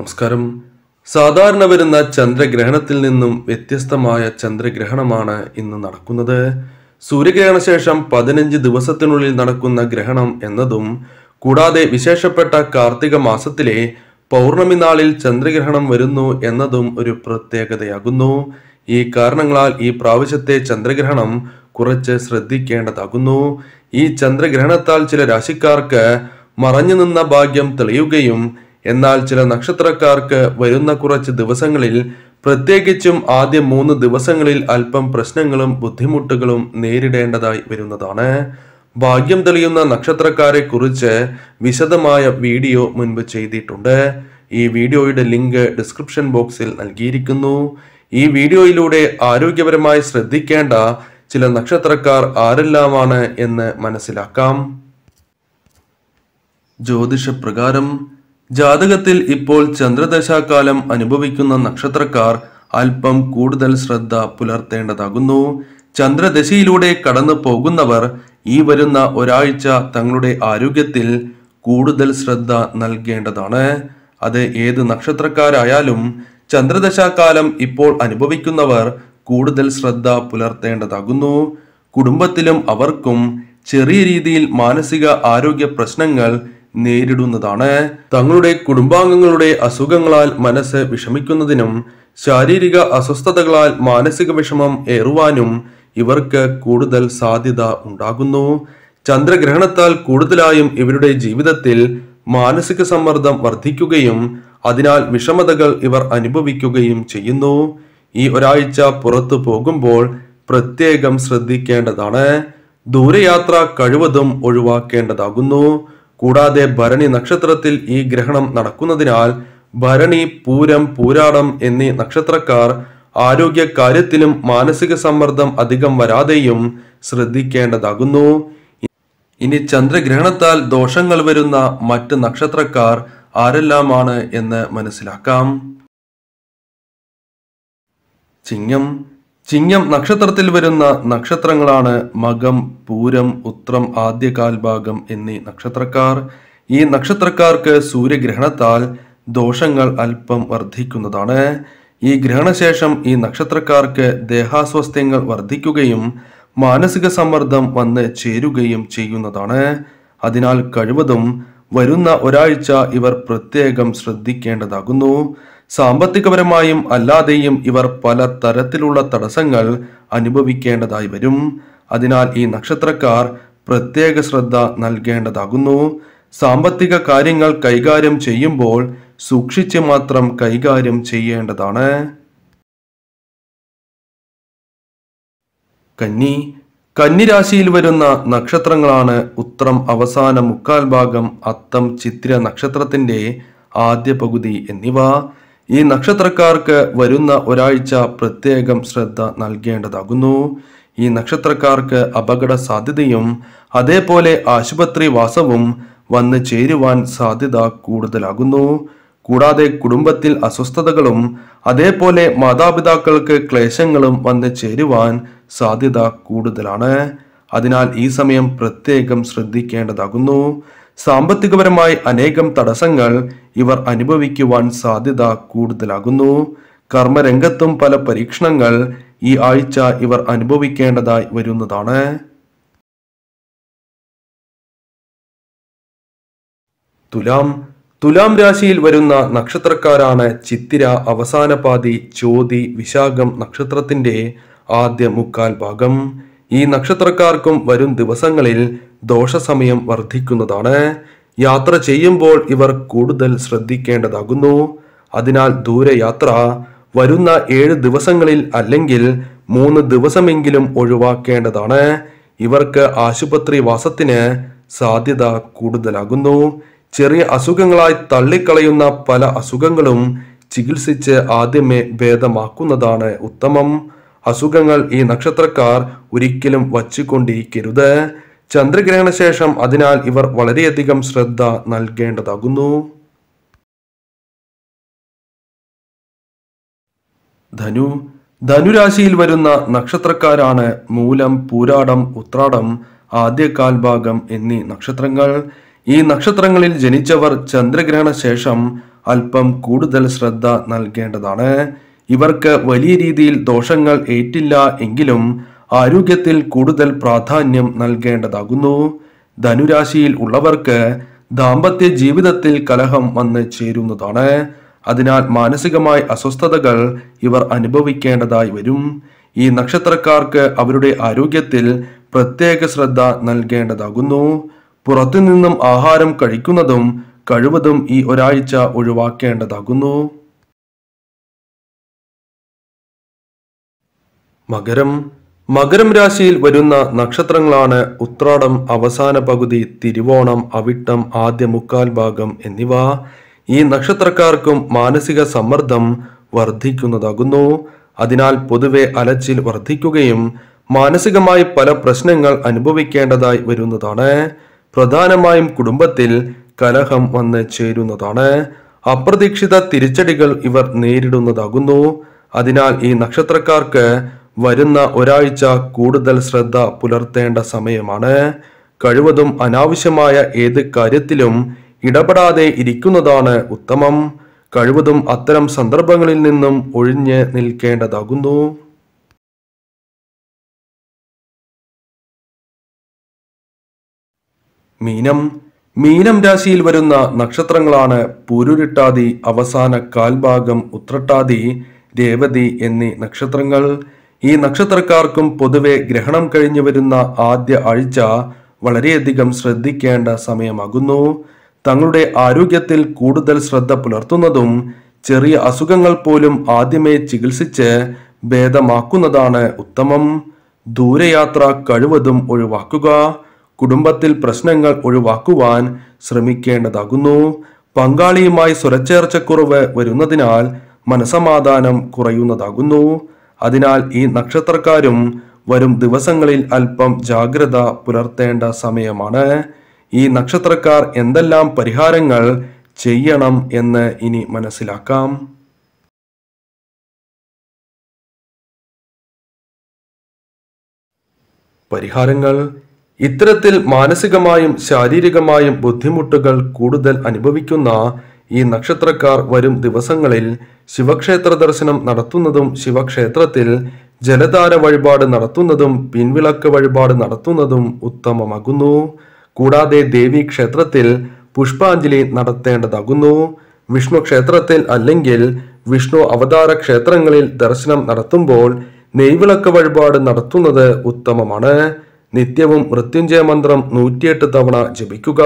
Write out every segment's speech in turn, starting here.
നമസ്കാരം സാധാരണ വരുന്ന ചന്ദ്രഗ്രഹണത്തിൽ നിന്നും വ്യത്യസ്തമായ ചന്ദ്രഗ്രഹണമാണ് ഇന്ന് നടക്കുന്നത് സൂര്യഗ്രഹണ ശേഷം പതിനഞ്ച് ദിവസത്തിനുള്ളിൽ നടക്കുന്ന ഗ്രഹണം എന്നതും കൂടാതെ വിശേഷപ്പെട്ട കാർത്തിക മാസത്തിലെ പൗർണമി നാളിൽ ചന്ദ്രഗ്രഹണം വരുന്നു എന്നതും ഒരു പ്രത്യേകതയാകുന്നു ഈ കാരണങ്ങളാൽ ഈ പ്രാവശ്യത്തെ ചന്ദ്രഗ്രഹണം കുറച്ച് ശ്രദ്ധിക്കേണ്ടതാകുന്നു ഈ ചന്ദ്രഗ്രഹണത്താൽ ചില രാശിക്കാർക്ക് മറഞ്ഞു നിന്ന ഭാഗ്യം തെളിയുകയും എന്നാൽ ചില നക്ഷത്രക്കാർക്ക് വരുന്ന കുറച്ച് ദിവസങ്ങളിൽ പ്രത്യേകിച്ചും ആദ്യ മൂന്ന് ദിവസങ്ങളിൽ അല്പം പ്രശ്നങ്ങളും ബുദ്ധിമുട്ടുകളും നേരിടേണ്ടതായി വരുന്നതാണ് ഭാഗ്യം തെളിയുന്ന നക്ഷത്രക്കാരെ കുറിച്ച് വിശദമായ വീഡിയോ മുൻപ് ചെയ്തിട്ടുണ്ട് ഈ വീഡിയോയുടെ ലിങ്ക് ഡിസ്ക്രിപ്ഷൻ ബോക്സിൽ നൽകിയിരിക്കുന്നു ഈ വീഡിയോയിലൂടെ ആരോഗ്യപരമായി ശ്രദ്ധിക്കേണ്ട ചില നക്ഷത്രക്കാർ ആരെല്ലാമാണ് എന്ന് മനസ്സിലാക്കാം ജ്യോതിഷപ്രകാരം ജാതകത്തിൽ ഇപ്പോൾ ചന്ദ്രദശാകാലം അനുഭവിക്കുന്ന നക്ഷത്രക്കാർ അല്പം കൂടുതൽ ശ്രദ്ധ പുലർത്തേണ്ടതാകുന്നു ചന്ദ്രദശയിലൂടെ കടന്നു പോകുന്നവർ ഈ വരുന്ന ഒരാഴ്ച തങ്ങളുടെ ആരോഗ്യത്തിൽ കൂടുതൽ ശ്രദ്ധ നൽകേണ്ടതാണ് അത് ഏത് നക്ഷത്രക്കാരായാലും ചന്ദ്രദശാകാലം ഇപ്പോൾ അനുഭവിക്കുന്നവർ കൂടുതൽ ശ്രദ്ധ പുലർത്തേണ്ടതാകുന്നു കുടുംബത്തിലും അവർക്കും ചെറിയ രീതിയിൽ മാനസിക ആരോഗ്യ പ്രശ്നങ്ങൾ നേരിടുന്നതാണ് തങ്ങളുടെ കുടുംബാംഗങ്ങളുടെ അസുഖങ്ങളാൽ മനസ്സ് വിഷമിക്കുന്നതിനും ശാരീരിക അസ്വസ്ഥതകളാൽ മാനസിക വിഷമം ഏറുവാനും ഇവർക്ക് കൂടുതൽ സാധ്യത ഉണ്ടാകുന്നു ചന്ദ്രഗ്രഹണത്താൽ കൂടുതലായും ഇവരുടെ ജീവിതത്തിൽ മാനസിക സമ്മർദ്ദം വർദ്ധിക്കുകയും അതിനാൽ വിഷമതകൾ ഇവർ അനുഭവിക്കുകയും ചെയ്യുന്നു ഈ ഒരാഴ്ച പുറത്തു പോകുമ്പോൾ പ്രത്യേകം ശ്രദ്ധിക്കേണ്ടതാണ് ദൂരയാത്ര കഴിവതും ഒഴിവാക്കേണ്ടതാകുന്നു കൂടാതെ ഭരണി നക്ഷത്രത്തിൽ ഈ ഗ്രഹണം നടക്കുന്നതിനാൽ ഭരണി പൂരം പൂരാടം എന്നീ നക്ഷത്രക്കാർ ആരോഗ്യ കാര്യത്തിലും മാനസിക സമ്മർദ്ദം അധികം വരാതെയും ശ്രദ്ധിക്കേണ്ടതാകുന്നു ഇനി ചന്ദ്രഗ്രഹണത്താൽ ദോഷങ്ങൾ വരുന്ന മറ്റ് നക്ഷത്രക്കാർ ആരെല്ലാമാണ് എന്ന് മനസ്സിലാക്കാം ചിങ്ങം ചിങ്ങം നക്ഷത്രത്തിൽ വരുന്ന നക്ഷത്രങ്ങളാണ് മകം പൂരം ഉത്രം ആദ്യകാൽഭാഗം എന്നീ നക്ഷത്രക്കാർ ഈ നക്ഷത്രക്കാർക്ക് സൂര്യഗ്രഹണത്താൽ ദോഷങ്ങൾ അല്പം വർദ്ധിക്കുന്നതാണ് ഈ ഗ്രഹണശേഷം ഈ നക്ഷത്രക്കാർക്ക് ദേഹാസ്വാസ്ഥ്യങ്ങൾ വർദ്ധിക്കുകയും മാനസിക സമ്മർദ്ദം വന്ന് ചേരുകയും ചെയ്യുന്നതാണ് അതിനാൽ കഴിവതും വരുന്ന ഒരാഴ്ച ഇവർ പ്രത്യേകം ശ്രദ്ധിക്കേണ്ടതാകുന്നു സാമ്പത്തികപരമായും അല്ലാതെയും ഇവർ പല തരത്തിലുള്ള തടസ്സങ്ങൾ അനുഭവിക്കേണ്ടതായി വരും അതിനാൽ ഈ നക്ഷത്രക്കാർ പ്രത്യേക ശ്രദ്ധ നൽകേണ്ടതാകുന്നു സാമ്പത്തിക കാര്യങ്ങൾ കൈകാര്യം ചെയ്യുമ്പോൾ സൂക്ഷിച്ച് മാത്രം കൈകാര്യം ചെയ്യേണ്ടതാണ് കന്നി കന്നിരാശിയിൽ വരുന്ന നക്ഷത്രങ്ങളാണ് ഉത്രം അവസാന മുക്കാൽ ഭാഗം അത്തം ചിത്ര നക്ഷത്രത്തിന്റെ ആദ്യ പകുതി എന്നിവ ഈ നക്ഷത്രക്കാർക്ക് വരുന്ന ഒരാഴ്ച പ്രത്യേകം ശ്രദ്ധ നൽകേണ്ടതാകുന്നു ഈ നക്ഷത്രക്കാർക്ക് അപകട സാധ്യതയും അതേപോലെ ആശുപത്രി വാസവും വന്ന് ചേരുവാൻ സാധ്യത കൂടുതലാകുന്നു കൂടാതെ കുടുംബത്തിൽ അസ്വസ്ഥതകളും അതേപോലെ മാതാപിതാക്കൾക്ക് ക്ലേശങ്ങളും വന്ന് ചേരുവാൻ സാധ്യത കൂടുതലാണ് അതിനാൽ ഈ സമയം പ്രത്യേകം ശ്രദ്ധിക്കേണ്ടതാകുന്നു സാമ്പത്തികപരമായി അനേകം തടസ്സങ്ങൾ ഇവർ അനുഭവിക്കുവാൻ സാധ്യത കൂടുതലാകുന്നു കർമ്മരംഗത്തും പല പരീക്ഷണങ്ങൾ ഈ ആഴ്ച ഇവർ അനുഭവിക്കേണ്ടതായി വരുന്നതാണ് തുലാം തുലാം രാശിയിൽ വരുന്ന നക്ഷത്രക്കാരാണ് ചിത്തിര അവസാനപാതി ചോതി വിശാഖം നക്ഷത്രത്തിന്റെ ആദ്യ മുക്കാൽ ഭാഗം ഈ നക്ഷത്രക്കാർക്കും വരും ദിവസങ്ങളിൽ ദോഷസമയം വർദ്ധിക്കുന്നതാണ് യാത്ര ചെയ്യുമ്പോൾ ഇവർ കൂടുതൽ ശ്രദ്ധിക്കേണ്ടതാകുന്നു അതിനാൽ ദൂരയാത്ര വരുന്ന ഏഴ് ദിവസങ്ങളിൽ അല്ലെങ്കിൽ മൂന്ന് ദിവസമെങ്കിലും ഒഴിവാക്കേണ്ടതാണ് ഇവർക്ക് ആശുപത്രി വാസത്തിന് സാധ്യത കൂടുതലാകുന്നു ചെറിയ അസുഖങ്ങളായി തള്ളിക്കളയുന്ന പല അസുഖങ്ങളും ചികിത്സിച്ച് ആദ്യമേ ഭേദമാക്കുന്നതാണ് ഉത്തമം അസുഖങ്ങൾ ഈ നക്ഷത്രക്കാർ ഒരിക്കലും വച്ചുകൊണ്ടിരിക്കരുത് ചന്ദ്രഗ്രഹണ ശേഷം അതിനാൽ ഇവർ വളരെയധികം ശ്രദ്ധ നൽകേണ്ടതാകുന്നു ധനു ധനുരാശിയിൽ വരുന്ന നക്ഷത്രക്കാരാണ് മൂലം പൂരാടം ഉത്രാടം ആദ്യകാൽ ഭാഗം എന്നീ നക്ഷത്രങ്ങൾ ഈ നക്ഷത്രങ്ങളിൽ ജനിച്ചവർ ചന്ദ്രഗ്രഹണ ശേഷം അല്പം കൂടുതൽ ശ്രദ്ധ നൽകേണ്ടതാണ് ഇവർക്ക് വലിയ രീതിയിൽ ദോഷങ്ങൾ ഏറ്റില്ല എങ്കിലും ആരോഗ്യത്തിൽ കൂടുതൽ പ്രാധാന്യം നൽകേണ്ടതാകുന്നു ധനുരാശിയിൽ ഉള്ളവർക്ക് ദാമ്പത്യ ജീവിതത്തിൽ കലഹം വന്ന് ചേരുന്നതാണ് അതിനാൽ മാനസികമായ അസ്വസ്ഥതകൾ ഇവർ അനുഭവിക്കേണ്ടതായി വരും ഈ നക്ഷത്രക്കാർക്ക് അവരുടെ ആരോഗ്യത്തിൽ പ്രത്യേക ശ്രദ്ധ നൽകേണ്ടതാകുന്നു പുറത്തുനിന്നും ആഹാരം കഴിക്കുന്നതും കഴിവതും ഈ ഒരാഴ്ച ഒഴിവാക്കേണ്ടതാകുന്നു മകരം മകരം രാശിയിൽ വരുന്ന നക്ഷത്രങ്ങളാണ് ഉത്രാടം അവസാന പകുതി തിരുവോണം അവിട്ടം ആദ്യ മുക്കാൽ ഭാഗം എന്നിവ ഈ നക്ഷത്രക്കാർക്കും മാനസിക സമ്മർദ്ദം വർദ്ധിക്കുന്നതാകുന്നു അതിനാൽ പൊതുവെ അലച്ചിൽ വർദ്ധിക്കുകയും മാനസികമായി പല പ്രശ്നങ്ങൾ അനുഭവിക്കേണ്ടതായി വരുന്നതാണ് പ്രധാനമായും കുടുംബത്തിൽ കലഹം വന്ന് ചേരുന്നതാണ് അപ്രതീക്ഷിത തിരിച്ചടികൾ ഇവർ നേരിടുന്നതാകുന്നു അതിനാൽ ഈ നക്ഷത്രക്കാർക്ക് വരുന്ന ഒരാഴ്ച കൂടുതൽ ശ്രദ്ധ പുലർത്തേണ്ട സമയമാണ് കഴിവതും അനാവശ്യമായ ഏത് കാര്യത്തിലും ഇടപെടാതെ ഇരിക്കുന്നതാണ് ഉത്തമം കഴിവതും അത്തരം സന്ദർഭങ്ങളിൽ നിന്നും ഒഴിഞ്ഞ് നിൽക്കേണ്ടതാകുന്നു മീനം മീനം രാശിയിൽ വരുന്ന നക്ഷത്രങ്ങളാണ് പൂരുരുട്ടാതി അവസാന കാൽഭാഗം ഉത്രട്ടാതി രേവതി എന്നീ നക്ഷത്രങ്ങൾ ഈ നക്ഷത്രക്കാർക്കും പൊതുവെ ഗ്രഹണം കഴിഞ്ഞു വരുന്ന ആദ്യ ആഴ്ച വളരെയധികം ശ്രദ്ധിക്കേണ്ട സമയമാകുന്നു തങ്ങളുടെ ആരോഗ്യത്തിൽ കൂടുതൽ ശ്രദ്ധ പുലർത്തുന്നതും ചെറിയ അസുഖങ്ങൾ പോലും ആദ്യമേ ചികിത്സിച്ച് ഭേദമാക്കുന്നതാണ് ഉത്തമം ദൂരയാത്ര കഴിവതും ഒഴിവാക്കുക കുടുംബത്തിൽ പ്രശ്നങ്ങൾ ഒഴിവാക്കുവാൻ ശ്രമിക്കേണ്ടതാകുന്നു പങ്കാളിയുമായി സ്വരച്ചേർച്ചക്കുറവ് വരുന്നതിനാൽ മനസമാധാനം കുറയുന്നതാകുന്നു അതിനാൽ ഈ നക്ഷത്രക്കാരും വരും ദിവസങ്ങളിൽ അല്പം ജാഗ്രത പുലർത്തേണ്ട സമയമാണ് ഈ നക്ഷത്രക്കാർ എന്തെല്ലാം പരിഹാരങ്ങൾ ചെയ്യണം എന്ന് ഇനി മനസ്സിലാക്കാം പരിഹാരങ്ങൾ ഇത്തരത്തിൽ മാനസികമായും ശാരീരികമായും ബുദ്ധിമുട്ടുകൾ കൂടുതൽ അനുഭവിക്കുന്ന ഈ നക്ഷത്രക്കാർ വരും ദിവസങ്ങളിൽ ശിവക്ഷേത്ര ദർശനം നടത്തുന്നതും ശിവക്ഷേത്രത്തിൽ ജലധാര വഴിപാട് നടത്തുന്നതും പിൻവിളക്ക് വഴിപാട് നടത്തുന്നതും ഉത്തമമാകുന്നു കൂടാതെ ദേവി ക്ഷേത്രത്തിൽ പുഷ്പാഞ്ജലി നടത്തേണ്ടതാകുന്നു വിഷ്ണു ക്ഷേത്രത്തിൽ അല്ലെങ്കിൽ വിഷ്ണു അവതാര ക്ഷേത്രങ്ങളിൽ ദർശനം നടത്തുമ്പോൾ നെയ്വിളക്ക് വഴിപാട് നടത്തുന്നത് ഉത്തമമാണ് നിത്യവും മൃത്യുഞ്ജയ മന്ത്രം നൂറ്റിയെട്ട് തവണ ജപിക്കുക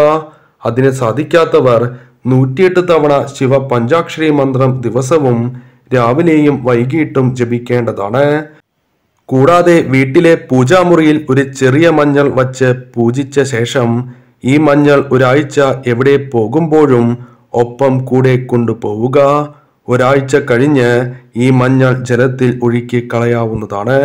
അതിന് സാധിക്കാത്തവർ നൂറ്റിയെട്ട് തവണ ശിവ പഞ്ചാക്ഷരി മന്ത്രം ദിവസവും രാവിലെയും വൈകിട്ടും ജപിക്കേണ്ടതാണ് കൂടാതെ വീട്ടിലെ പൂജാമുറിയിൽ ഒരു ചെറിയ മഞ്ഞൾ വച്ച് പൂജിച്ച ശേഷം ഈ മഞ്ഞൾ ഒരാഴ്ച എവിടെ പോകുമ്പോഴും ഒപ്പം കൂടെ കൊണ്ടുപോവുക ഒരാഴ്ച കഴിഞ്ഞ് ഈ മഞ്ഞൾ ജലത്തിൽ ഒഴുക്കി കളയാവുന്നതാണ്